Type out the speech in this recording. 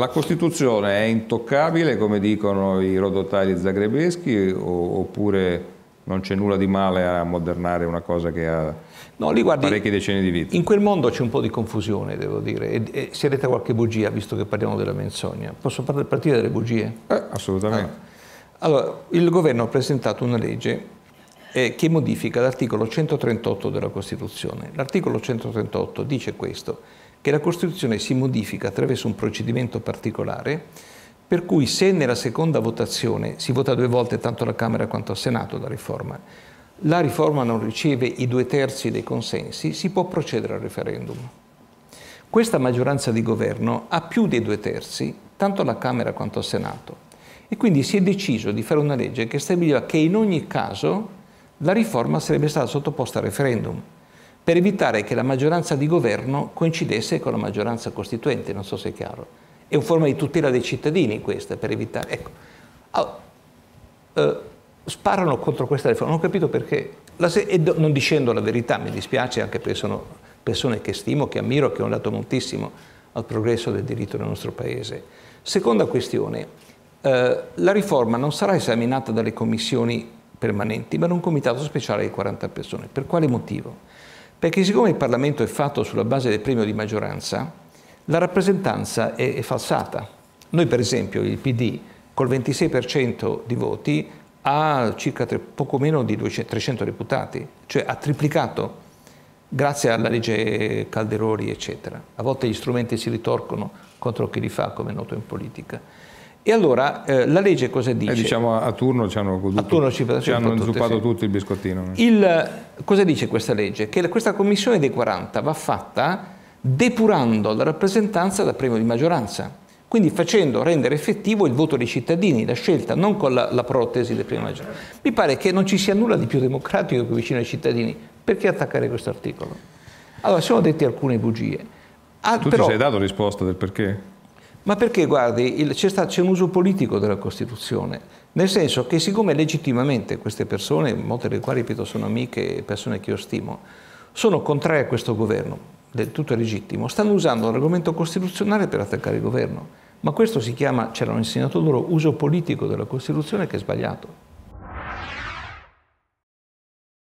La Costituzione è intoccabile, come dicono i rodotagli zagrebeschi, oppure non c'è nulla di male a modernare una cosa che ha no, lì, guardi, parecchi decenni di vita. In quel mondo c'è un po' di confusione, devo dire, e, e si è detta qualche bugia, visto che parliamo della menzogna. Posso partire dalle bugie? Eh, assolutamente. Allora. Ah. allora, il governo ha presentato una legge eh, che modifica l'articolo 138 della Costituzione. L'articolo 138 dice questo, che la Costituzione si modifica attraverso un procedimento particolare per cui se nella seconda votazione si vota due volte tanto alla Camera quanto al Senato la riforma, la riforma non riceve i due terzi dei consensi, si può procedere al referendum. Questa maggioranza di governo ha più dei due terzi, tanto alla Camera quanto al Senato, e quindi si è deciso di fare una legge che stabiliva che in ogni caso la riforma sarebbe stata sottoposta al referendum per evitare che la maggioranza di governo coincidesse con la maggioranza costituente, non so se è chiaro. È una forma di tutela dei cittadini questa, per evitare... Ecco. Allora, ah, eh, sparano contro questa riforma, non ho capito perché. Se... non dicendo la verità, mi dispiace anche perché sono persone che stimo, che ammiro, che hanno dato moltissimo al progresso del diritto nel nostro Paese. Seconda questione, eh, la riforma non sarà esaminata dalle commissioni permanenti, ma da un comitato speciale di 40 persone. Per quale motivo? Perché siccome il Parlamento è fatto sulla base del premio di maggioranza, la rappresentanza è, è falsata. Noi per esempio il PD col 26% di voti ha circa tre, poco meno di 200, 300 deputati, cioè ha triplicato grazie alla legge Calderoli, eccetera. A volte gli strumenti si ritorcono contro chi li fa, come è noto in politica. E allora eh, la legge cosa dice? Eh, diciamo a turno ci hanno, goduto, a turno ci, ci hanno inzuppato sì. tutto il biscottino. Eh. Il, cosa dice questa legge? Che questa commissione dei 40 va fatta depurando la rappresentanza da premio di maggioranza, quindi facendo rendere effettivo il voto dei cittadini, la scelta, non con la, la protesi del primo di maggioranza. Mi pare che non ci sia nulla di più democratico che vicino ai cittadini. Perché attaccare questo articolo? Allora, sono dette alcune bugie. Ah, tu però, ti sei dato risposta del perché? Ma perché, guardi, c'è, stato, un uso politico della Costituzione, nel senso che siccome legittimamente queste persone, molte delle quali, ripeto, sono amiche e persone che io stimo, sono contrarie a questo governo, del tutto legittimo, stanno usando l'argomento costituzionale per attaccare il governo. Ma questo si chiama, ce l'hanno insegnato loro, uso politico della Costituzione che è sbagliato.